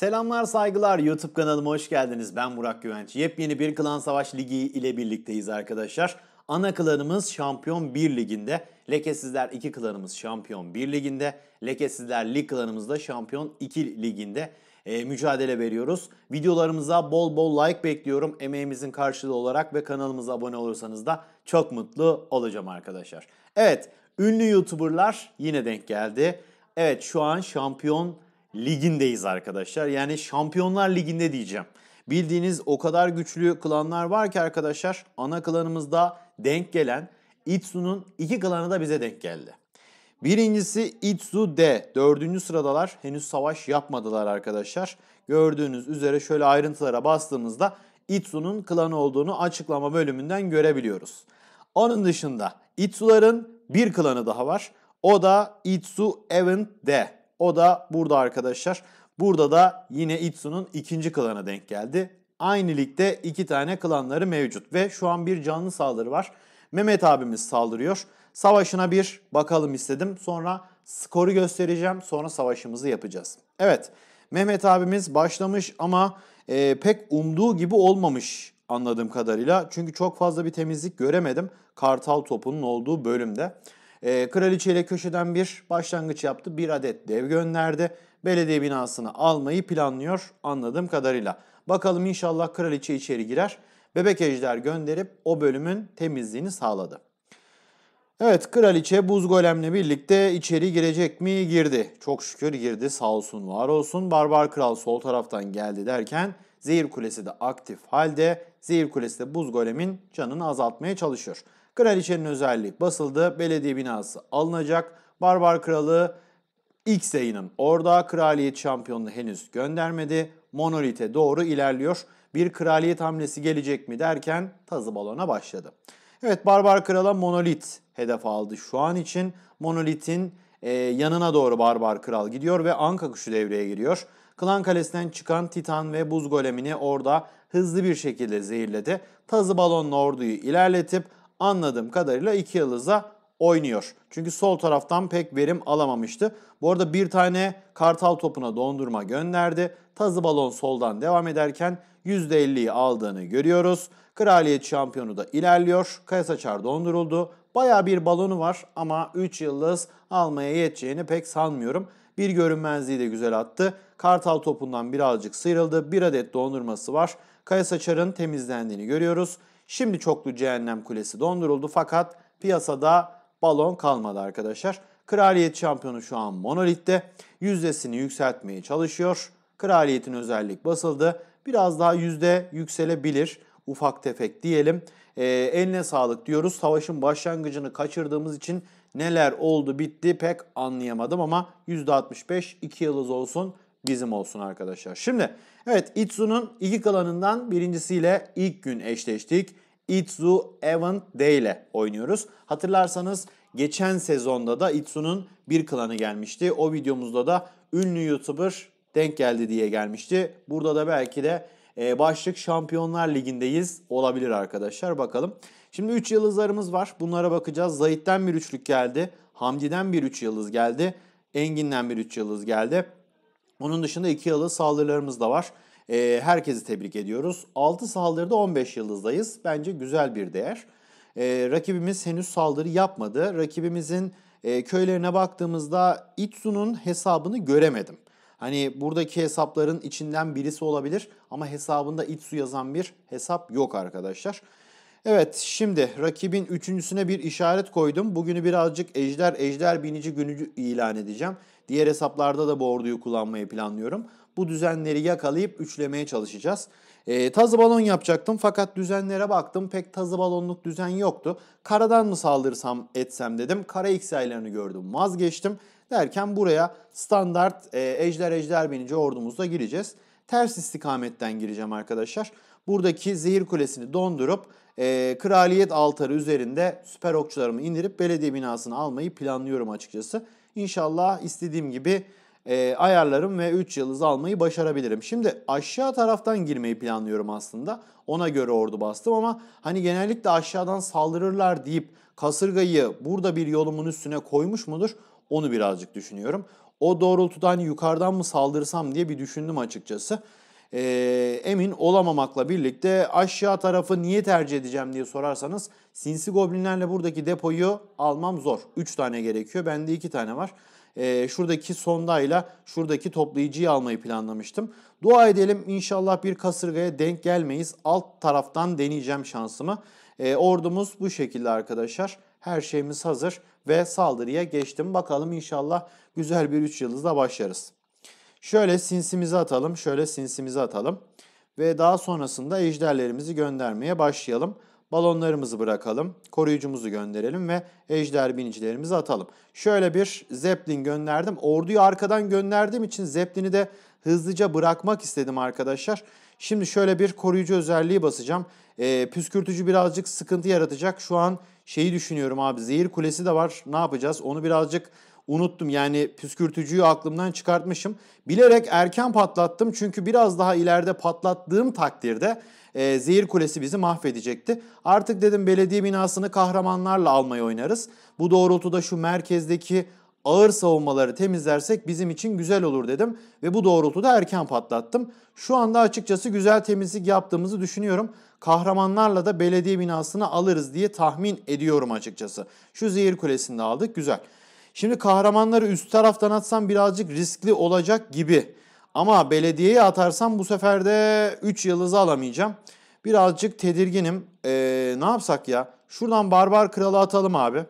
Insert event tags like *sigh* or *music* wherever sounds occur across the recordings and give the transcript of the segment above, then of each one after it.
Selamlar saygılar YouTube kanalıma hoş geldiniz. Ben Burak Güvenç. Yepyeni bir Klan Savaş Ligi ile birlikteyiz arkadaşlar. Ana klanımız Şampiyon 1 Ligi'nde. Lekesizler 2 klanımız Şampiyon 1 Ligi'nde. Lekesizler Lig klanımız da Şampiyon 2 Ligi'nde e, mücadele veriyoruz. Videolarımıza bol bol like bekliyorum. Emeğimizin karşılığı olarak ve kanalımıza abone olursanız da çok mutlu olacağım arkadaşlar. Evet, ünlü YouTuber'lar yine denk geldi. Evet şu an Şampiyon ligindeyiz arkadaşlar. Yani Şampiyonlar Ligi'nde diyeceğim. Bildiğiniz o kadar güçlü klanlar var ki arkadaşlar ana klanımızda denk gelen Itsu'nun iki klanı da bize denk geldi. Birincisi Itsu D. Dördüncü sıradalar. Henüz savaş yapmadılar arkadaşlar. Gördüğünüz üzere şöyle ayrıntılara bastığımızda Itsu'nun klanı olduğunu açıklama bölümünden görebiliyoruz. Onun dışında Itsu'ların bir klanı daha var. O da Itsu Event D. O da burada arkadaşlar. Burada da yine Itsu'nun ikinci klana denk geldi. Aynı ligde iki tane klanları mevcut ve şu an bir canlı saldırı var. Mehmet abimiz saldırıyor. Savaşına bir bakalım istedim. Sonra skoru göstereceğim. Sonra savaşımızı yapacağız. Evet Mehmet abimiz başlamış ama e, pek umduğu gibi olmamış anladığım kadarıyla. Çünkü çok fazla bir temizlik göremedim Kartal topunun olduğu bölümde. E, ee, kraliçeyle köşeden bir başlangıç yaptı. Bir adet dev gönderdi. Belediye binasını almayı planlıyor anladığım kadarıyla. Bakalım inşallah kraliçe içeri girer. Bebek ejder gönderip o bölümün temizliğini sağladı. Evet kraliçe buz golemle birlikte içeri girecek mi? Girdi. Çok şükür girdi sağ olsun var olsun. Barbar kral sol taraftan geldi derken zehir kulesi de aktif halde. Zehir kulesi de buz golemin canını azaltmaya çalışıyor. Kraliçenin özelliği basıldı, belediye binası alınacak. Barbar Kralı ilk yayının orada kraliyet şampiyonunu henüz göndermedi. Monolite doğru ilerliyor. Bir kraliyet hamlesi gelecek mi derken tazı balona başladı. Evet Barbar Kral'a Monolit hedef aldı şu an için. Monolit'in e, yanına doğru Barbar Kral gidiyor ve Anka kuşu devreye giriyor. Klan Kalesi'nden çıkan Titan ve Buz Golemini orada hızlı bir şekilde zehirledi. Tazı balonlu orduyu ilerletip anladığım kadarıyla iki yıldızla oynuyor. Çünkü sol taraftan pek verim alamamıştı. Bu arada bir tane kartal topuna dondurma gönderdi. Tazı balon soldan devam ederken %50'yi aldığını görüyoruz. Kraliyet şampiyonu da ilerliyor. Kayasaçar donduruldu. Baya bir balonu var ama 3 yıldız almaya yeteceğini pek sanmıyorum. Bir görünmezliği de güzel attı. Kartal topundan birazcık sıyrıldı. Bir adet dondurması var. Kayasaçar'ın temizlendiğini görüyoruz. Şimdi çoklu cehennem kulesi donduruldu fakat piyasada balon kalmadı arkadaşlar. Kraliyet şampiyonu şu an monolitte. Yüzdesini yükseltmeye çalışıyor. Kraliyetin özellik basıldı. Biraz daha yüzde yükselebilir. Ufak tefek diyelim. E, eline sağlık diyoruz. Savaşın başlangıcını kaçırdığımız için neler oldu bitti pek anlayamadım ama yüzde %65 iki yıldız olsun bizim olsun arkadaşlar. Şimdi evet Itsu'nun iki kalanından birincisiyle ilk gün eşleştik. Itzu Event Day ile oynuyoruz. Hatırlarsanız geçen sezonda da Itzu'nun bir klanı gelmişti. O videomuzda da ünlü YouTuber denk geldi diye gelmişti. Burada da belki de e, başlık Şampiyonlar Ligi'ndeyiz olabilir arkadaşlar bakalım. Şimdi 3 yıldızlarımız var. Bunlara bakacağız. Zahit'ten bir üçlük geldi. Hamdi'den bir 3 yıldız geldi. Engin'den bir 3 yıldız geldi. Onun dışında 2 yıldız saldırılarımız da var. E, herkesi tebrik ediyoruz. 6 saldırıda 15 yıldızdayız. Bence güzel bir değer. E, rakibimiz henüz saldırı yapmadı. Rakibimizin e, köylerine baktığımızda Itsu'nun hesabını göremedim. Hani buradaki hesapların içinden birisi olabilir ama hesabında Itsu yazan bir hesap yok arkadaşlar. Evet şimdi rakibin üçüncüsüne bir işaret koydum. Bugünü birazcık ejder ejder binici günü ilan edeceğim. Diğer hesaplarda da bu orduyu kullanmayı planlıyorum bu düzenleri yakalayıp üçlemeye çalışacağız. E, tazı balon yapacaktım fakat düzenlere baktım pek tazı balonluk düzen yoktu. Karadan mı saldırsam etsem dedim. Kara x aylarını gördüm vazgeçtim. Derken buraya standart e, ejder ejder bininci ordumuzla gireceğiz. Ters istikametten gireceğim arkadaşlar. Buradaki zehir kulesini dondurup e, kraliyet altarı üzerinde süper okçularımı indirip belediye binasını almayı planlıyorum açıkçası. İnşallah istediğim gibi e, ayarlarım ve 3 yıldız almayı başarabilirim. Şimdi aşağı taraftan girmeyi planlıyorum aslında. Ona göre ordu bastım ama hani genellikle aşağıdan saldırırlar deyip kasırgayı burada bir yolumun üstüne koymuş mudur? Onu birazcık düşünüyorum. O doğrultuda yukarıdan mı saldırsam diye bir düşündüm açıkçası. E, emin olamamakla birlikte aşağı tarafı niye tercih edeceğim diye sorarsanız sinsi goblinlerle buradaki depoyu almam zor. 3 tane gerekiyor. Bende 2 tane var e, şuradaki sondayla şuradaki toplayıcıyı almayı planlamıştım. Dua edelim inşallah bir kasırgaya denk gelmeyiz. Alt taraftan deneyeceğim şansımı. E, ordumuz bu şekilde arkadaşlar. Her şeyimiz hazır ve saldırıya geçtim. Bakalım inşallah güzel bir 3 yıldızla başlarız. Şöyle sinsimizi atalım, şöyle sinsimizi atalım. Ve daha sonrasında ejderlerimizi göndermeye başlayalım balonlarımızı bırakalım, koruyucumuzu gönderelim ve ejder binicilerimizi atalım. Şöyle bir Zeppelin gönderdim. Orduyu arkadan gönderdiğim için zeplini de hızlıca bırakmak istedim arkadaşlar. Şimdi şöyle bir koruyucu özelliği basacağım. E, püskürtücü birazcık sıkıntı yaratacak. Şu an şeyi düşünüyorum abi zehir kulesi de var ne yapacağız onu birazcık unuttum. Yani püskürtücüyü aklımdan çıkartmışım. Bilerek erken patlattım çünkü biraz daha ileride patlattığım takdirde e, zehir kulesi bizi mahvedecekti. Artık dedim belediye binasını kahramanlarla almayı oynarız. Bu doğrultuda şu merkezdeki ağır savunmaları temizlersek bizim için güzel olur dedim ve bu doğrultuda erken patlattım. Şu anda açıkçası güzel temizlik yaptığımızı düşünüyorum. Kahramanlarla da belediye binasını alırız diye tahmin ediyorum açıkçası. Şu zehir kulesini de aldık güzel. Şimdi kahramanları üst taraftan atsam birazcık riskli olacak gibi. Ama belediyeye atarsam bu sefer de 3 yıldızı alamayacağım. Birazcık tedirginim. Ee, ne yapsak ya? Şuradan Barbar Kralı atalım abi.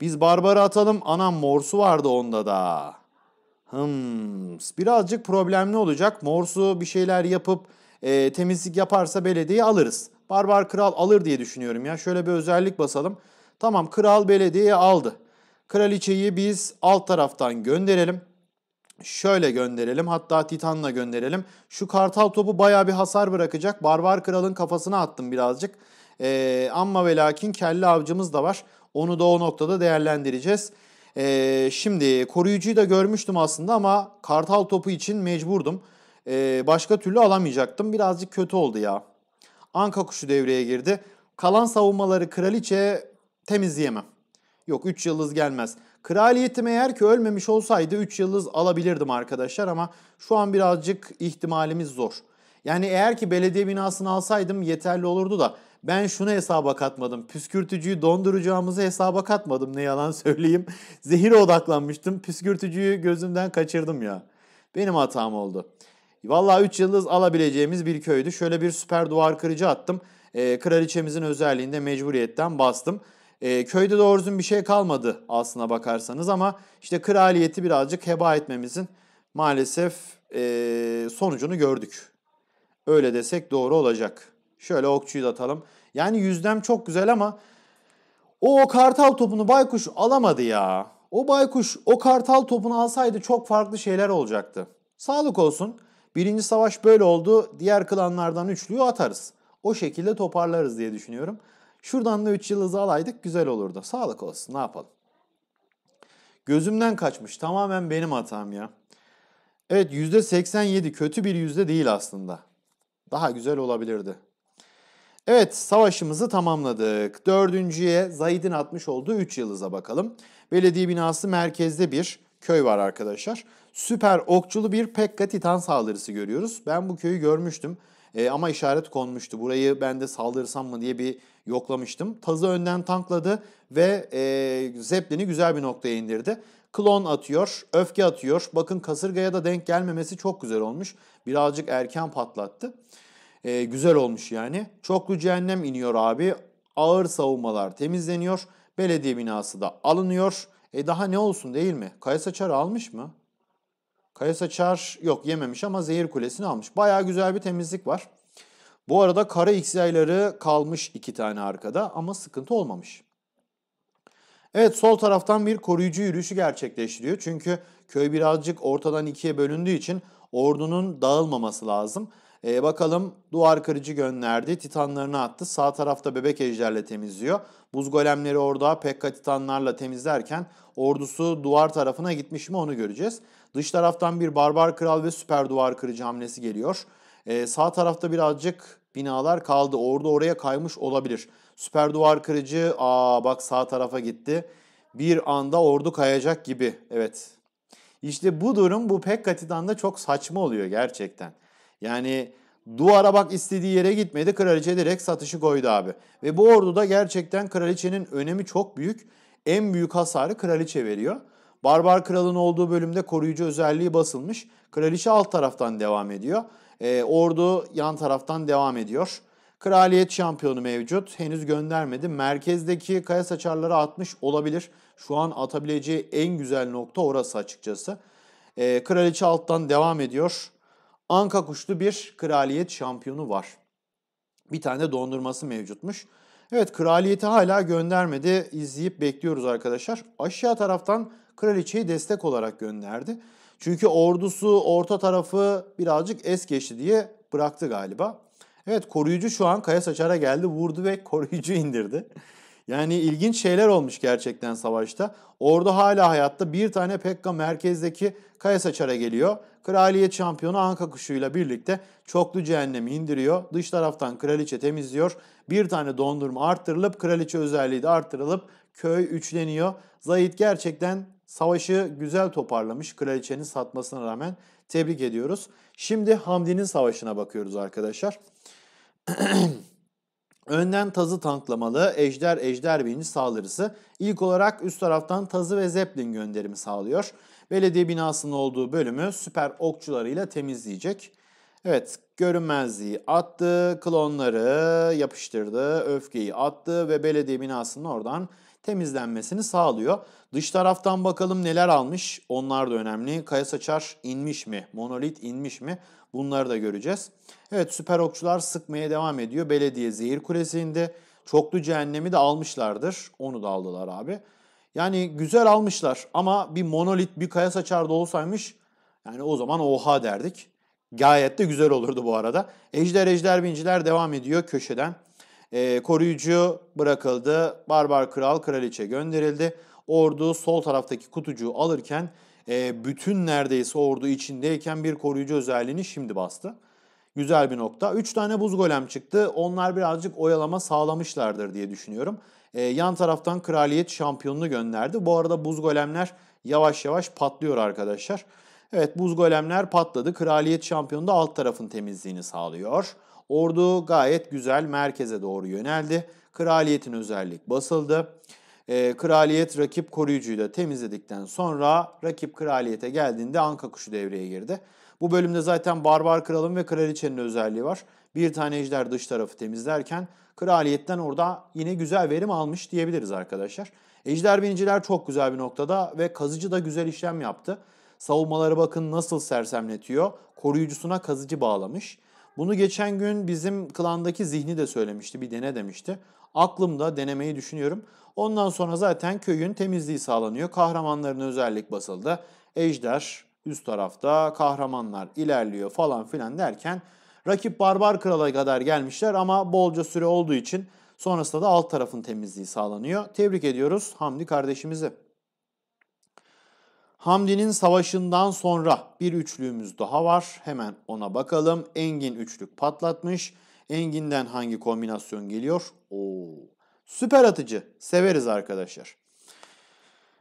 Biz Barbar'ı atalım. Anam Morsu vardı onda da. Hmm, birazcık problemli olacak. Morsu bir şeyler yapıp e, temizlik yaparsa belediye alırız. Barbar Kral alır diye düşünüyorum ya. Şöyle bir özellik basalım. Tamam Kral belediye aldı. Kraliçeyi biz alt taraftan gönderelim. Şöyle gönderelim hatta Titan'la gönderelim. Şu kartal topu baya bir hasar bırakacak. Barbar kralın kafasına attım birazcık. Ee, ama ve lakin kelle avcımız da var. Onu da o noktada değerlendireceğiz. Ee, şimdi koruyucuyu da görmüştüm aslında ama kartal topu için mecburdum. Ee, başka türlü alamayacaktım. Birazcık kötü oldu ya. Anka kuşu devreye girdi. Kalan savunmaları kraliçe temizleyemem. Yok 3 yıldız gelmez. Kraliyetim eğer ki ölmemiş olsaydı 3 yıldız alabilirdim arkadaşlar ama şu an birazcık ihtimalimiz zor. Yani eğer ki belediye binasını alsaydım yeterli olurdu da ben şunu hesaba katmadım. Püskürtücüyü donduracağımızı hesaba katmadım ne yalan *laughs* söyleyeyim. Zehire odaklanmıştım. Püskürtücüyü gözümden kaçırdım ya. Benim hatam oldu. Vallahi 3 yıldız alabileceğimiz bir köydü. Şöyle bir süper duvar kırıcı attım. E, kraliçemizin özelliğinde mecburiyetten bastım. E, köyde doğru düzgün bir şey kalmadı aslına bakarsanız ama işte kraliyeti birazcık heba etmemizin maalesef e, sonucunu gördük. Öyle desek doğru olacak. Şöyle okçuyu da atalım. Yani yüzdem çok güzel ama o, o kartal topunu baykuş alamadı ya. O baykuş o kartal topunu alsaydı çok farklı şeyler olacaktı. Sağlık olsun. Birinci savaş böyle oldu. Diğer klanlardan üçlüyü atarız. O şekilde toparlarız diye düşünüyorum. Şuradan da 3 yıldızı alaydık güzel olurdu. Sağlık olsun ne yapalım. Gözümden kaçmış. Tamamen benim hatam ya. Evet %87 kötü bir yüzde değil aslında. Daha güzel olabilirdi. Evet savaşımızı tamamladık. Dördüncüye Zahid'in atmış olduğu 3 yıldıza bakalım. Belediye binası merkezde bir köy var arkadaşlar. Süper okçulu bir Pekka Titan saldırısı görüyoruz. Ben bu köyü görmüştüm ee, ama işaret konmuştu. Burayı ben de saldırsam mı diye bir yoklamıştım. Taz'ı önden tankladı ve e, Zeppelin'i güzel bir noktaya indirdi. Klon atıyor, öfke atıyor. Bakın kasırgaya da denk gelmemesi çok güzel olmuş. Birazcık erken patlattı. E, güzel olmuş yani. Çoklu cehennem iniyor abi. Ağır savunmalar temizleniyor. Belediye binası da alınıyor. E daha ne olsun değil mi? Kaya Saçar almış mı? Kaya Saçar yok yememiş ama Zehir Kulesi'ni almış. Baya güzel bir temizlik var. Bu arada kara X yayları kalmış iki tane arkada ama sıkıntı olmamış. Evet sol taraftan bir koruyucu yürüyüşü gerçekleştiriyor. Çünkü köy birazcık ortadan ikiye bölündüğü için ordunun dağılmaması lazım. Ee, bakalım duvar kırıcı gönderdi. Titanlarını attı. Sağ tarafta bebek ejderle temizliyor. Buz golemleri orada Pekka titanlarla temizlerken ordusu duvar tarafına gitmiş mi onu göreceğiz. Dış taraftan bir barbar kral ve süper duvar kırıcı hamlesi geliyor. Ee, sağ tarafta birazcık binalar kaldı. Orada oraya kaymış olabilir. Süper duvar kırıcı aa bak sağ tarafa gitti. Bir anda ordu kayacak gibi. Evet. İşte bu durum bu pek katıdan da çok saçma oluyor gerçekten. Yani duvara bak istediği yere gitmedi. Kraliçe direkt satışı koydu abi. Ve bu orduda gerçekten kraliçenin önemi çok büyük. En büyük hasarı kraliçe veriyor. Barbar kralın olduğu bölümde koruyucu özelliği basılmış. Kraliçe alt taraftan devam ediyor. E, ordu yan taraftan devam ediyor. Kraliyet şampiyonu mevcut. Henüz göndermedi. Merkezdeki kaya saçarları atmış olabilir. Şu an atabileceği en güzel nokta orası açıkçası. E, kraliçe alttan devam ediyor. Anka kuşlu bir kraliyet şampiyonu var. Bir tane de dondurması mevcutmuş. Evet kraliyeti hala göndermedi. İzleyip bekliyoruz arkadaşlar. Aşağı taraftan kraliçeyi destek olarak gönderdi. Çünkü ordusu, orta tarafı birazcık es geçti diye bıraktı galiba. Evet koruyucu şu an Kaya Saçar'a geldi, vurdu ve *laughs* koruyucu indirdi. Yani ilginç şeyler olmuş gerçekten savaşta. Ordu hala hayatta. Bir tane Pekka merkezdeki Kaya Saçar'a geliyor. Kraliyet şampiyonu Anka kuşuyla birlikte çoklu cehennemi indiriyor. Dış taraftan kraliçe temizliyor. Bir tane dondurma arttırılıp kraliçe özelliği de arttırılıp köy üçleniyor. Zahit gerçekten Savaşı güzel toparlamış kraliçenin satmasına rağmen tebrik ediyoruz. Şimdi Hamdi'nin savaşına bakıyoruz arkadaşlar. *clears throat* Önden tazı tanklamalı Ejder Ejder Bey'in saldırısı ilk olarak üst taraftan tazı ve zeplin gönderimi sağlıyor. Belediye binasının olduğu bölümü süper okçularıyla temizleyecek. Evet görünmezliği attı, klonları yapıştırdı, öfkeyi attı ve belediye binasının oradan temizlenmesini sağlıyor. Dış taraftan bakalım neler almış. Onlar da önemli. Kaya saçar inmiş mi? Monolit inmiş mi? Bunları da göreceğiz. Evet süper okçular sıkmaya devam ediyor. Belediye zehir kulesi'nde Çoklu cehennemi de almışlardır. Onu da aldılar abi. Yani güzel almışlar ama bir monolit bir kaya saçar da olsaymış yani o zaman oha derdik. Gayet de güzel olurdu bu arada. Ejder ejder binciler devam ediyor köşeden. E, koruyucu bırakıldı. Barbar kral kraliçe gönderildi. Ordu sol taraftaki kutucuğu alırken e, bütün neredeyse ordu içindeyken bir koruyucu özelliğini şimdi bastı. Güzel bir nokta. 3 tane buz golem çıktı. Onlar birazcık oyalama sağlamışlardır diye düşünüyorum. E, yan taraftan kraliyet şampiyonunu gönderdi. Bu arada buz golemler yavaş yavaş patlıyor arkadaşlar. Evet buz golemler patladı. Kraliyet şampiyonu da alt tarafın temizliğini sağlıyor. Ordu gayet güzel merkeze doğru yöneldi. Kraliyetin özellik basıldı. E, kraliyet rakip koruyucuyu da temizledikten sonra rakip kraliyete geldiğinde Anka kuşu devreye girdi. Bu bölümde zaten barbar kralın ve kraliçenin özelliği var. Bir tane ejder dış tarafı temizlerken kraliyetten orada yine güzel verim almış diyebiliriz arkadaşlar. Ejder biniciler çok güzel bir noktada ve kazıcı da güzel işlem yaptı. Savunmaları bakın nasıl sersemletiyor. Koruyucusuna kazıcı bağlamış. Bunu geçen gün bizim klandaki zihni de söylemişti. Bir dene demişti. Aklımda denemeyi düşünüyorum. Ondan sonra zaten köyün temizliği sağlanıyor. Kahramanların özellik basıldı. Ejder üst tarafta, kahramanlar ilerliyor falan filan derken rakip barbar krala kadar gelmişler ama bolca süre olduğu için sonrasında da alt tarafın temizliği sağlanıyor. Tebrik ediyoruz Hamdi kardeşimizi. Hamdi'nin savaşından sonra bir üçlüğümüz daha var. Hemen ona bakalım. Engin üçlük patlatmış. Engin'den hangi kombinasyon geliyor? Oo. Süper atıcı. Severiz arkadaşlar.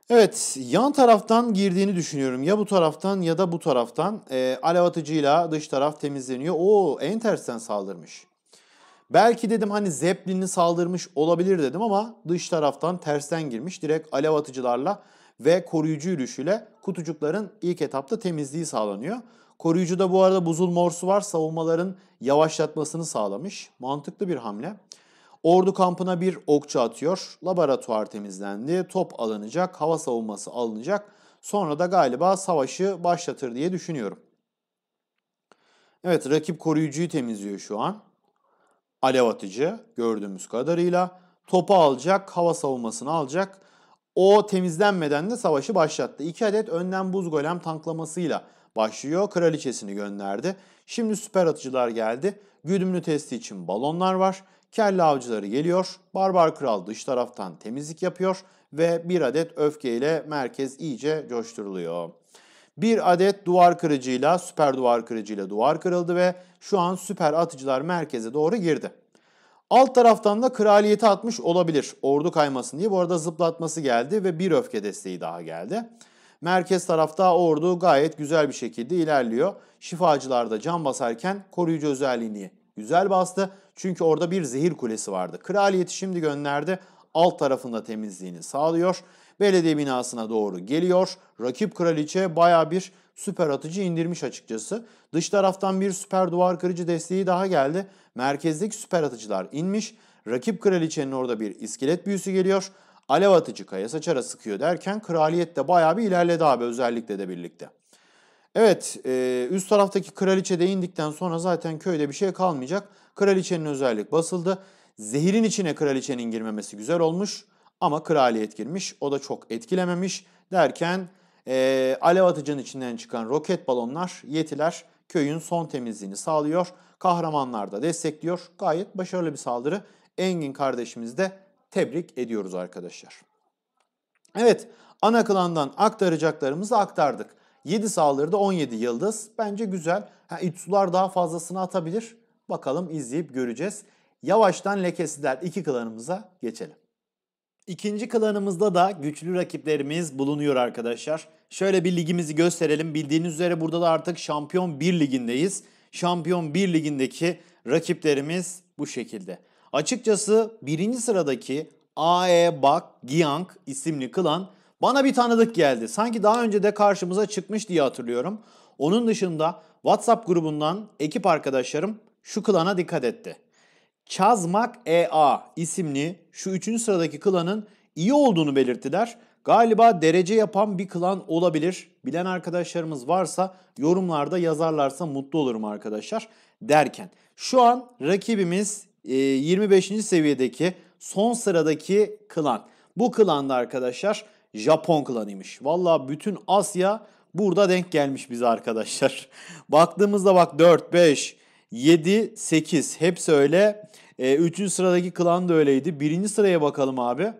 Evet yan taraftan girdiğini düşünüyorum. Ya bu taraftan ya da bu taraftan. E, alev atıcıyla dış taraf temizleniyor. Oo en tersten saldırmış. Belki dedim hani Zeppelin'i saldırmış olabilir dedim ama dış taraftan tersten girmiş. Direkt alev atıcılarla ve koruyucu yürüyüşüyle kutucukların ilk etapta temizliği sağlanıyor. Koruyucuda bu arada buzul morsu var savunmaların yavaşlatmasını sağlamış. Mantıklı bir hamle. Ordu kampına bir okçu atıyor. Laboratuvar temizlendi. Top alınacak, hava savunması alınacak. Sonra da galiba savaşı başlatır diye düşünüyorum. Evet rakip koruyucuyu temizliyor şu an. Alev atıcı gördüğümüz kadarıyla. Topu alacak, hava savunmasını alacak. O temizlenmeden de savaşı başlattı. İki adet önden buz golem tanklamasıyla başlıyor. Kraliçesini gönderdi. Şimdi süper atıcılar geldi. Güdümlü testi için balonlar var. Kelle avcıları geliyor. Barbar kral dış taraftan temizlik yapıyor ve bir adet öfkeyle merkez iyice coşturuluyor. Bir adet duvar kırıcıyla, süper duvar kırıcıyla duvar kırıldı ve şu an süper atıcılar merkeze doğru girdi. Alt taraftan da kraliyeti atmış olabilir ordu kaymasın diye. Bu arada zıplatması geldi ve bir öfke desteği daha geldi. Merkez tarafta ordu gayet güzel bir şekilde ilerliyor. Şifacılar da can basarken koruyucu özelliğini güzel bastı. Çünkü orada bir zehir kulesi vardı. Kraliyeti şimdi gönderdi. Alt tarafında temizliğini sağlıyor. Belediye binasına doğru geliyor. Rakip kraliçe baya bir süper atıcı indirmiş açıkçası. Dış taraftan bir süper duvar kırıcı desteği daha geldi. Merkezdeki süper atıcılar inmiş. Rakip kraliçenin orada bir iskelet büyüsü geliyor. Alev atıcı kaya saçara sıkıyor derken kraliyet de bayağı bir ilerledi abi özellikle de birlikte. Evet e, üst taraftaki kraliçe de indikten sonra zaten köyde bir şey kalmayacak. Kraliçenin özellik basıldı. Zehirin içine kraliçenin girmemesi güzel olmuş ama kraliyet girmiş. O da çok etkilememiş derken e, alev atıcının içinden çıkan roket balonlar, yetiler köyün son temizliğini sağlıyor. Kahramanlar da destekliyor. Gayet başarılı bir saldırı. Engin kardeşimiz de tebrik ediyoruz arkadaşlar. Evet, ana klandan aktaracaklarımızı aktardık. 7 saldırıda 17 yıldız. Bence güzel. Ha, İtsular daha fazlasını atabilir. Bakalım izleyip göreceğiz. Yavaştan lekesizler iki klanımıza geçelim. İkinci klanımızda da güçlü rakiplerimiz bulunuyor arkadaşlar şöyle bir ligimizi gösterelim. Bildiğiniz üzere burada da artık Şampiyon 1 ligindeyiz. Şampiyon 1 ligindeki rakiplerimiz bu şekilde. Açıkçası birinci sıradaki AE Bak Giyang isimli klan bana bir tanıdık geldi. Sanki daha önce de karşımıza çıkmış diye hatırlıyorum. Onun dışında WhatsApp grubundan ekip arkadaşlarım şu klana dikkat etti. Çazmak EA isimli şu üçüncü sıradaki klanın iyi olduğunu belirttiler. Galiba derece yapan bir klan olabilir. Bilen arkadaşlarımız varsa yorumlarda yazarlarsa mutlu olurum arkadaşlar derken. Şu an rakibimiz 25. E, seviyedeki son sıradaki klan. Bu klan da arkadaşlar Japon klanıymış. Valla bütün Asya burada denk gelmiş bize arkadaşlar. *laughs* Baktığımızda bak 4, 5, 7, 8 hepsi öyle. E, üçüncü sıradaki klan da öyleydi. Birinci sıraya bakalım abi.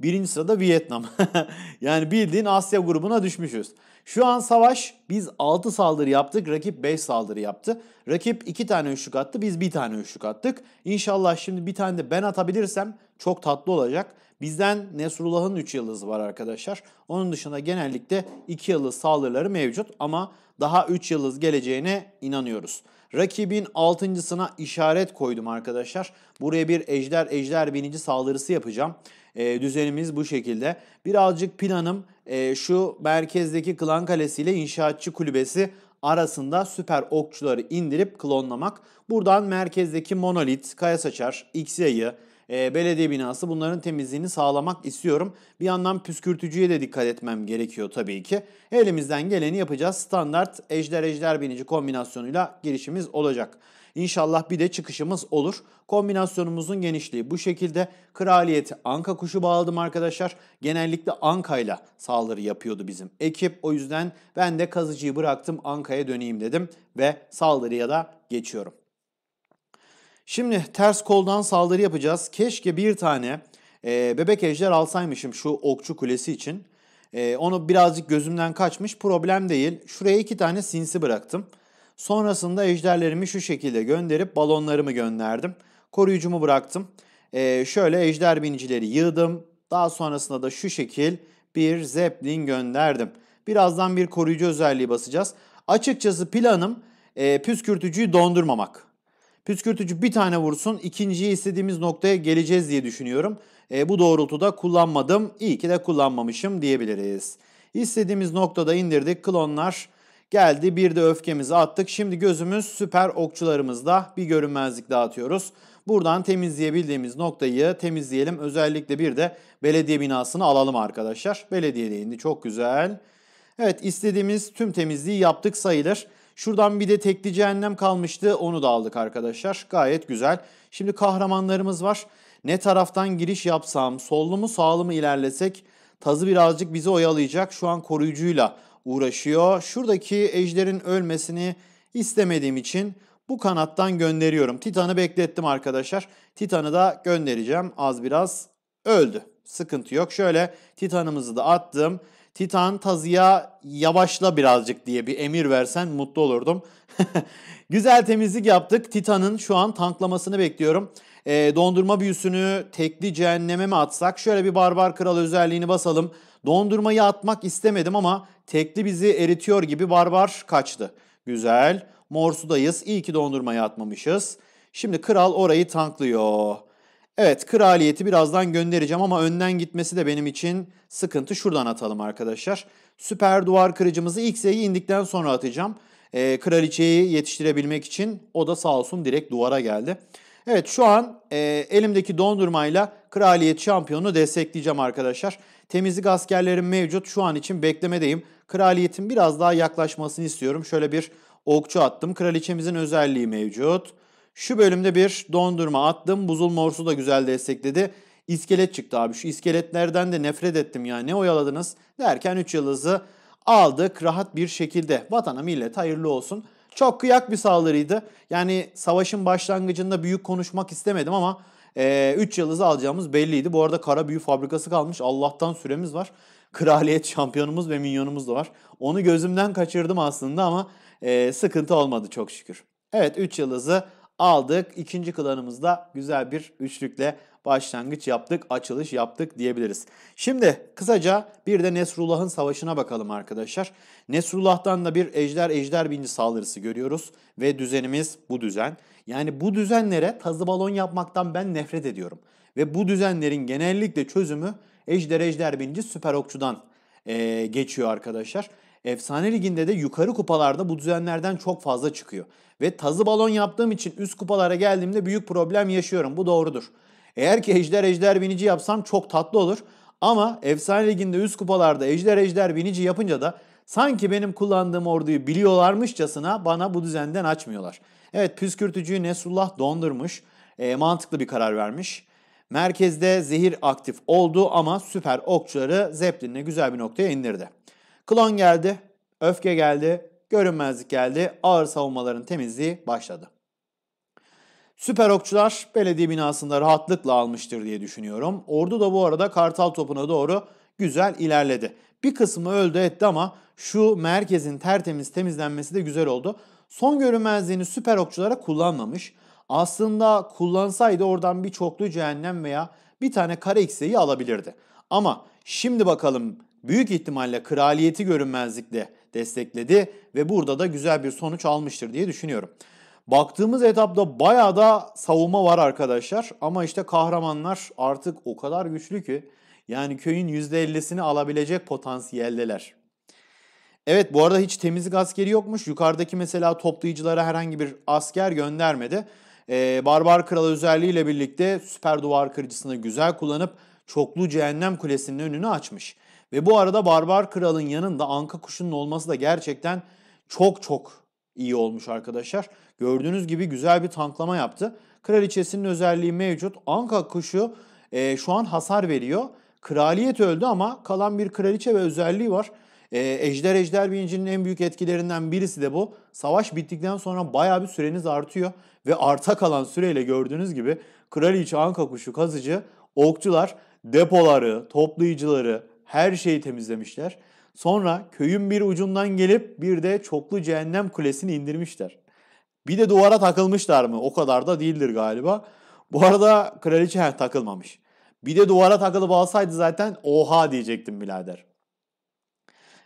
Birinci sırada Vietnam. *laughs* yani bildiğin Asya grubuna düşmüşüz. Şu an savaş biz 6 saldırı yaptık, rakip 5 saldırı yaptı. Rakip 2 tane üçlük attı, biz 1 tane üçlük attık. İnşallah şimdi bir tane de ben atabilirsem çok tatlı olacak. Bizden Nesrullah'ın 3 yıldızı var arkadaşlar. Onun dışında genellikle 2 yıldız saldırıları mevcut ama daha 3 yıldız geleceğine inanıyoruz. Rakibin 6.sına işaret koydum arkadaşlar. Buraya bir ejder ejder binici saldırısı yapacağım. E, düzenimiz bu şekilde. Birazcık planım e, şu merkezdeki Klan Kalesi ile İnşaatçı Kulübesi arasında süper okçuları indirip klonlamak. Buradan merkezdeki monolit, kaya saçar, X'yayı, e, belediye binası bunların temizliğini sağlamak istiyorum. Bir yandan püskürtücüye de dikkat etmem gerekiyor tabii ki. Elimizden geleni yapacağız. Standart ejder ejder binici kombinasyonuyla girişimiz olacak. İnşallah bir de çıkışımız olur. Kombinasyonumuzun genişliği bu şekilde. Kraliyeti anka kuşu bağladım arkadaşlar. Genellikle ankayla saldırı yapıyordu bizim ekip. O yüzden ben de kazıcıyı bıraktım ankaya döneyim dedim ve saldırıya da geçiyorum. Şimdi ters koldan saldırı yapacağız. Keşke bir tane e, bebek ejder alsaymışım şu okçu kulesi için. E, onu birazcık gözümden kaçmış problem değil. Şuraya iki tane sinsi bıraktım. Sonrasında ejderlerimi şu şekilde gönderip balonlarımı gönderdim. Koruyucumu bıraktım. Ee, şöyle ejder binicileri yığdım. Daha sonrasında da şu şekil bir zeplin gönderdim. Birazdan bir koruyucu özelliği basacağız. Açıkçası planım e, püskürtücüyü dondurmamak. Püskürtücü bir tane vursun, ikinciyi istediğimiz noktaya geleceğiz diye düşünüyorum. E, bu doğrultuda kullanmadım, İyi ki de kullanmamışım diyebiliriz. İstediğimiz noktada indirdik, klonlar Geldi bir de öfkemizi attık. Şimdi gözümüz süper okçularımızda bir görünmezlik dağıtıyoruz. Buradan temizleyebildiğimiz noktayı temizleyelim. Özellikle bir de belediye binasını alalım arkadaşlar. Belediye de çok güzel. Evet istediğimiz tüm temizliği yaptık sayılır. Şuradan bir de tekli cehennem kalmıştı onu da aldık arkadaşlar. Gayet güzel. Şimdi kahramanlarımız var. Ne taraftan giriş yapsam sollu mu sağlı mı ilerlesek tazı birazcık bizi oyalayacak. Şu an koruyucuyla uğraşıyor. Şuradaki ejderin ölmesini istemediğim için bu kanattan gönderiyorum. Titan'ı beklettim arkadaşlar. Titan'ı da göndereceğim. Az biraz öldü. Sıkıntı yok. Şöyle Titan'ımızı da attım. Titan Tazı'ya yavaşla birazcık diye bir emir versen mutlu olurdum. *laughs* Güzel temizlik yaptık. Titan'ın şu an tanklamasını bekliyorum. E, dondurma büyüsünü tekli cehenneme mi atsak? Şöyle bir barbar kral özelliğini basalım. Dondurmayı atmak istemedim ama tekli bizi eritiyor gibi barbar kaçtı. Güzel. mor sudayız. İyi ki dondurmayı atmamışız. Şimdi kral orayı tanklıyor. Evet kraliyeti birazdan göndereceğim ama önden gitmesi de benim için sıkıntı. Şuradan atalım arkadaşlar. Süper duvar kırıcımızı ilk indikten sonra atacağım. Ee, kraliçeyi yetiştirebilmek için o da sağ olsun direkt duvara geldi. Evet şu an e, elimdeki dondurmayla kraliyet şampiyonunu destekleyeceğim arkadaşlar. Temizlik askerlerim mevcut. Şu an için beklemedeyim. Kraliyetin biraz daha yaklaşmasını istiyorum. Şöyle bir okçu attım. Kraliçemizin özelliği mevcut. Şu bölümde bir dondurma attım. Buzul morsu da güzel destekledi. İskelet çıktı abi. Şu iskeletlerden de nefret ettim ya. Ne oyaladınız derken 3 yıldızı aldık rahat bir şekilde. Vatana millet hayırlı olsun. Çok kıyak bir saldırıydı. Yani savaşın başlangıcında büyük konuşmak istemedim ama 3 e, üç yıldızı alacağımız belliydi. Bu arada kara büyü fabrikası kalmış. Allah'tan süremiz var. *laughs* Kraliyet şampiyonumuz ve minyonumuz da var. Onu gözümden kaçırdım aslında ama e, sıkıntı olmadı çok şükür. Evet 3 yıldızı aldık. İkinci klanımızda güzel bir üçlükle başlangıç yaptık, açılış yaptık diyebiliriz. Şimdi kısaca bir de Nesrullah'ın savaşına bakalım arkadaşlar. Nesrullah'tan da bir ejder ejder binci saldırısı görüyoruz ve düzenimiz bu düzen. Yani bu düzenlere tazı balon yapmaktan ben nefret ediyorum. Ve bu düzenlerin genellikle çözümü ejder ejder binci süper okçudan e, geçiyor arkadaşlar. Efsane liginde de yukarı kupalarda bu düzenlerden çok fazla çıkıyor. Ve tazı balon yaptığım için üst kupalara geldiğimde büyük problem yaşıyorum. Bu doğrudur. Eğer ki ejder ejder binici yapsam çok tatlı olur. Ama efsane liginde üst kupalarda ejder ejder binici yapınca da sanki benim kullandığım orduyu biliyorlarmışçasına bana bu düzenden açmıyorlar. Evet püskürtücüyü Nesullah dondurmuş. E, mantıklı bir karar vermiş. Merkezde zehir aktif oldu ama süper okçuları Zeppelin'e güzel bir noktaya indirdi. Klon geldi, öfke geldi, görünmezlik geldi, ağır savunmaların temizliği başladı. Süper okçular belediye binasında rahatlıkla almıştır diye düşünüyorum. Ordu da bu arada kartal topuna doğru güzel ilerledi. Bir kısmı öldü etti ama şu merkezin tertemiz temizlenmesi de güzel oldu. Son görünmezliğini süper okçulara kullanmamış. Aslında kullansaydı oradan bir çoklu cehennem veya bir tane kare x'i alabilirdi. Ama şimdi bakalım büyük ihtimalle kraliyeti görünmezlikle destekledi ve burada da güzel bir sonuç almıştır diye düşünüyorum. Baktığımız etapta bayağı da savunma var arkadaşlar ama işte kahramanlar artık o kadar güçlü ki yani köyün %50'sini alabilecek potansiyeldeler. Evet bu arada hiç temizlik askeri yokmuş. Yukarıdaki mesela toplayıcılara herhangi bir asker göndermedi. Ee, Barbar Kral özelliğiyle birlikte süper duvar kırıcısını güzel kullanıp çoklu cehennem kulesinin önünü açmış. Ve bu arada Barbar Kral'ın yanında Anka Kuşu'nun olması da gerçekten çok çok iyi olmuş arkadaşlar. Gördüğünüz gibi güzel bir tanklama yaptı. Kraliçesinin özelliği mevcut. Anka Kuşu e, şu an hasar veriyor. Kraliyet öldü ama kalan bir kraliçe ve özelliği var. E, ejder Ejder Bilinci'nin en büyük etkilerinden birisi de bu. Savaş bittikten sonra baya bir süreniz artıyor. Ve arta kalan süreyle gördüğünüz gibi kraliçe, anka kuşu, kazıcı, okçular depoları, toplayıcıları, her şeyi temizlemişler. Sonra köyün bir ucundan gelip bir de çoklu cehennem kulesini indirmişler. Bir de duvara takılmışlar mı? O kadar da değildir galiba. Bu arada kraliçe he, takılmamış. Bir de duvara takılıp alsaydı zaten oha diyecektim birader.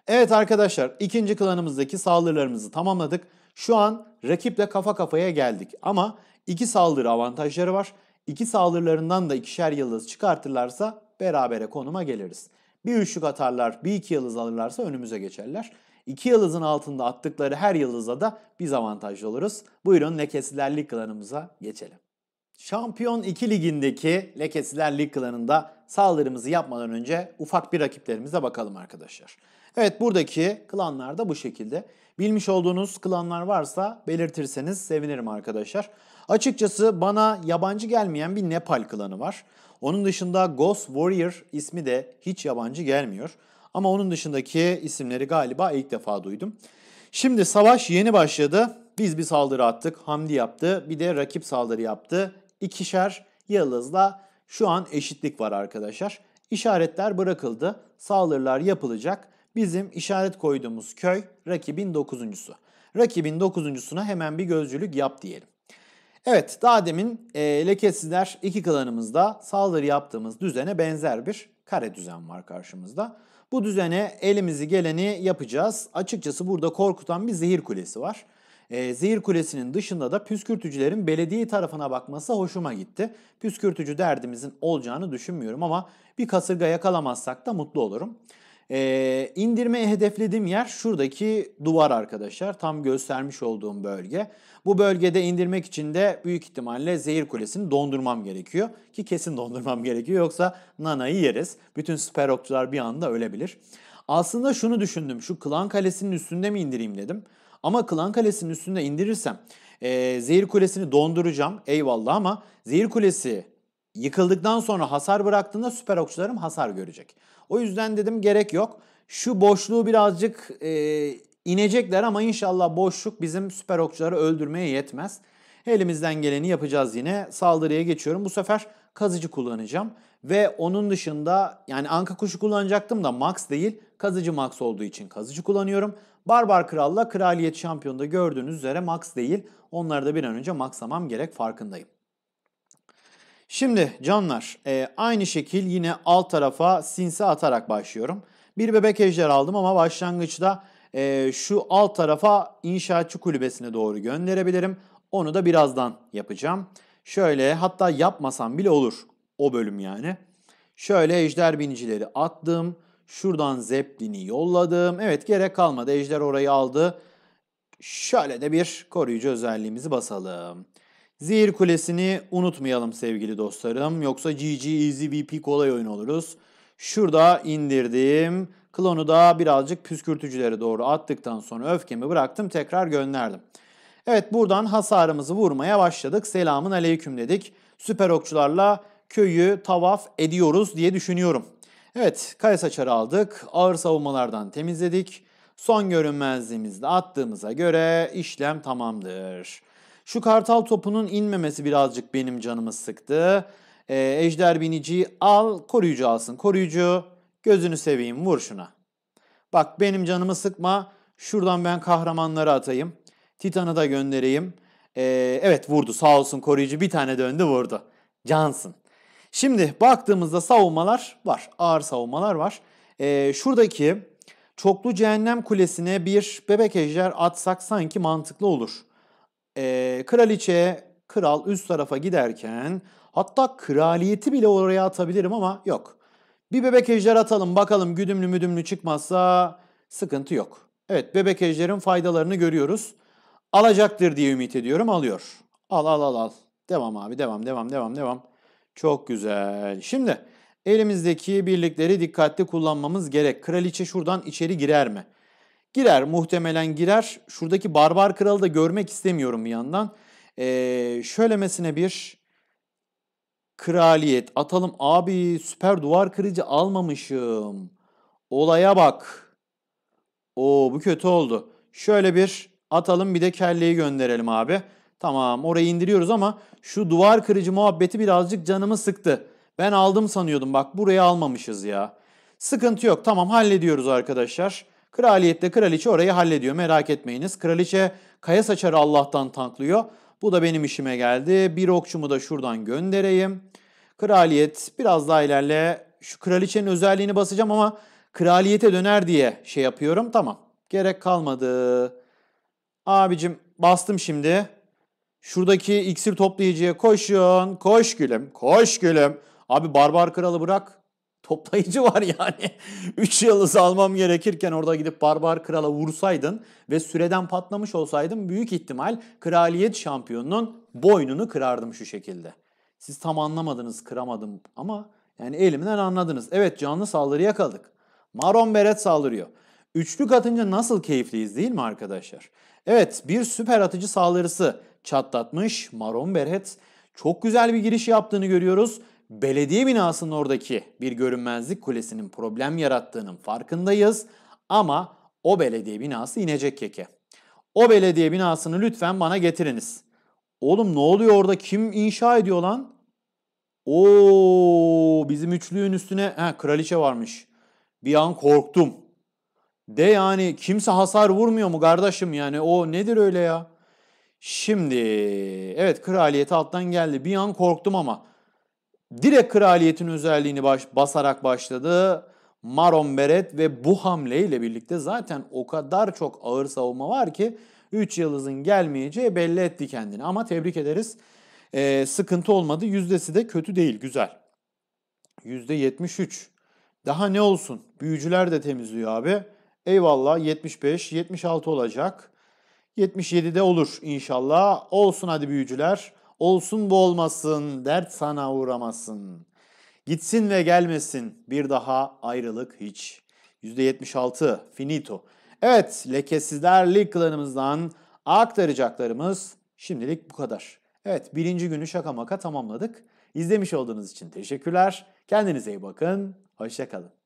Evet arkadaşlar ikinci klanımızdaki saldırılarımızı tamamladık. Şu an rakiple kafa kafaya geldik ama iki saldırı avantajları var. İki saldırılarından da ikişer yıldız çıkartırlarsa berabere konuma geliriz. Bir üçlük atarlar, bir iki yıldız alırlarsa önümüze geçerler. İki yıldızın altında attıkları her yıldıza da biz avantajlı oluruz. Buyurun lekesizler lig klanımıza geçelim. Şampiyon 2 ligindeki lekesizler lig klanında saldırımızı yapmadan önce ufak bir rakiplerimize bakalım arkadaşlar. Evet buradaki klanlar da bu şekilde. Bilmiş olduğunuz klanlar varsa belirtirseniz sevinirim arkadaşlar. Açıkçası bana yabancı gelmeyen bir Nepal klanı var. Onun dışında Ghost Warrior ismi de hiç yabancı gelmiyor. Ama onun dışındaki isimleri galiba ilk defa duydum. Şimdi savaş yeni başladı. Biz bir saldırı attık. Hamdi yaptı. Bir de rakip saldırı yaptı. İkişer Yıldız'la şu an eşitlik var arkadaşlar. İşaretler bırakıldı. Saldırılar yapılacak. Bizim işaret koyduğumuz köy rakibin dokuzuncusu. Rakibin dokuzuncusuna hemen bir gözcülük yap diyelim. Evet daha demin e, lekesizler iki klanımızda saldırı yaptığımız düzene benzer bir kare düzen var karşımızda. Bu düzene elimizi geleni yapacağız. Açıkçası burada korkutan bir zehir kulesi var. E, zehir kulesinin dışında da püskürtücülerin belediye tarafına bakması hoşuma gitti. Püskürtücü derdimizin olacağını düşünmüyorum ama bir kasırga yakalamazsak da mutlu olurum. Ee, indirmeye hedeflediğim yer şuradaki duvar arkadaşlar. Tam göstermiş olduğum bölge. Bu bölgede indirmek için de büyük ihtimalle zehir kulesini dondurmam gerekiyor. Ki kesin dondurmam gerekiyor. Yoksa nanayı yeriz. Bütün süper okçular bir anda ölebilir. Aslında şunu düşündüm. Şu klan kalesinin üstünde mi indireyim dedim. Ama klan kalesinin üstünde indirirsem e, zehir kulesini donduracağım. Eyvallah ama zehir kulesi yıkıldıktan sonra hasar bıraktığında süper okçularım hasar görecek. O yüzden dedim gerek yok. Şu boşluğu birazcık e, inecekler ama inşallah boşluk bizim süper okçuları öldürmeye yetmez. Elimizden geleni yapacağız yine. Saldırıya geçiyorum. Bu sefer kazıcı kullanacağım. Ve onun dışında yani anka kuşu kullanacaktım da max değil kazıcı max olduğu için kazıcı kullanıyorum. Barbar Kral'la Kraliyet Şampiyonu'da gördüğünüz üzere max değil. Onları da bir an önce maxlamam gerek farkındayım. Şimdi canlar e, aynı şekil yine alt tarafa sinsi atarak başlıyorum. Bir bebek ejder aldım ama başlangıçta e, şu alt tarafa inşaatçı kulübesine doğru gönderebilirim. Onu da birazdan yapacağım. Şöyle hatta yapmasam bile olur o bölüm yani. Şöyle ejder binicileri attım. Şuradan zeplini yolladım. Evet gerek kalmadı ejder orayı aldı. Şöyle de bir koruyucu özelliğimizi basalım. Zehir Kulesi'ni unutmayalım sevgili dostlarım. Yoksa GG Easy VP kolay oyun oluruz. Şurada indirdim. Klonu da birazcık püskürtücülere doğru attıktan sonra öfkemi bıraktım tekrar gönderdim. Evet buradan hasarımızı vurmaya başladık. selamın aleyküm dedik. Süper okçularla köyü tavaf ediyoruz diye düşünüyorum. Evet kaya saçarı aldık. Ağır savunmalardan temizledik. Son görünmezliğimizde attığımıza göre işlem tamamdır. Şu kartal topunun inmemesi birazcık benim canımı sıktı. Ee, ejder biniciyi al, koruyucu alsın. Koruyucu gözünü seveyim vur şuna. Bak benim canımı sıkma. Şuradan ben kahramanları atayım. Titan'ı da göndereyim. Ee, evet vurdu sağ olsun koruyucu bir tane döndü vurdu. Cansın. Şimdi baktığımızda savunmalar var. Ağır savunmalar var. Ee, şuradaki çoklu cehennem kulesine bir bebek ejder atsak sanki mantıklı olur e, kraliçe, kral üst tarafa giderken hatta kraliyeti bile oraya atabilirim ama yok. Bir bebek ejder atalım bakalım güdümlü müdümlü çıkmazsa sıkıntı yok. Evet bebek ejderin faydalarını görüyoruz. Alacaktır diye ümit ediyorum alıyor. Al al al al. Devam abi devam devam devam devam. Çok güzel. Şimdi elimizdeki birlikleri dikkatli kullanmamız gerek. Kraliçe şuradan içeri girer mi? Girer muhtemelen girer. Şuradaki barbar kralı da görmek istemiyorum bir yandan. Ee, şöylemesine bir kraliyet atalım. Abi süper duvar kırıcı almamışım. Olaya bak. Oo bu kötü oldu. Şöyle bir atalım bir de kelleyi gönderelim abi. Tamam orayı indiriyoruz ama şu duvar kırıcı muhabbeti birazcık canımı sıktı. Ben aldım sanıyordum bak burayı almamışız ya. Sıkıntı yok tamam hallediyoruz arkadaşlar. Kraliyette kraliçe orayı hallediyor merak etmeyiniz. Kraliçe kaya saçarı Allah'tan tanklıyor. Bu da benim işime geldi. Bir okçumu da şuradan göndereyim. Kraliyet biraz daha ilerle. Şu kraliçenin özelliğini basacağım ama kraliyete döner diye şey yapıyorum. Tamam. Gerek kalmadı. Abicim bastım şimdi. Şuradaki iksir toplayıcıya koşun. Koş gülüm. Koş gülüm. Abi barbar kralı bırak toplayıcı var yani. 3 *laughs* yıldız almam gerekirken orada gidip Barbar Kral'a vursaydın ve süreden patlamış olsaydın büyük ihtimal kraliyet şampiyonunun boynunu kırardım şu şekilde. Siz tam anlamadınız kıramadım ama yani elimden anladınız. Evet canlı saldırı yakaladık. Maron Beret saldırıyor. Üçlük atınca nasıl keyifliyiz değil mi arkadaşlar? Evet bir süper atıcı saldırısı çatlatmış Maron Beret. Çok güzel bir giriş yaptığını görüyoruz belediye binasının oradaki bir görünmezlik kulesinin problem yarattığının farkındayız ama o belediye binası inecek keke. O belediye binasını lütfen bana getiriniz. Oğlum ne oluyor orada kim inşa ediyor lan? Oo bizim üçlüğün üstüne he, kraliçe varmış. Bir an korktum. De yani kimse hasar vurmuyor mu kardeşim yani o nedir öyle ya? Şimdi evet kraliyet alttan geldi. Bir an korktum ama direkt kraliyetin özelliğini baş, basarak başladı. Maron Beret ve bu hamleyle birlikte zaten o kadar çok ağır savunma var ki 3 yıldızın gelmeyeceği belli etti kendini. Ama tebrik ederiz. Ee, sıkıntı olmadı. Yüzdesi de kötü değil. Güzel. Yüzde 73. Daha ne olsun? Büyücüler de temizliyor abi. Eyvallah 75, 76 olacak. 77'de olur inşallah. Olsun hadi büyücüler. Olsun bu olmasın, dert sana uğramasın. Gitsin ve gelmesin bir daha ayrılık hiç. %76 finito. Evet lekesizler lig klanımızdan aktaracaklarımız şimdilik bu kadar. Evet birinci günü şaka maka tamamladık. İzlemiş olduğunuz için teşekkürler. Kendinize iyi bakın. Hoşçakalın.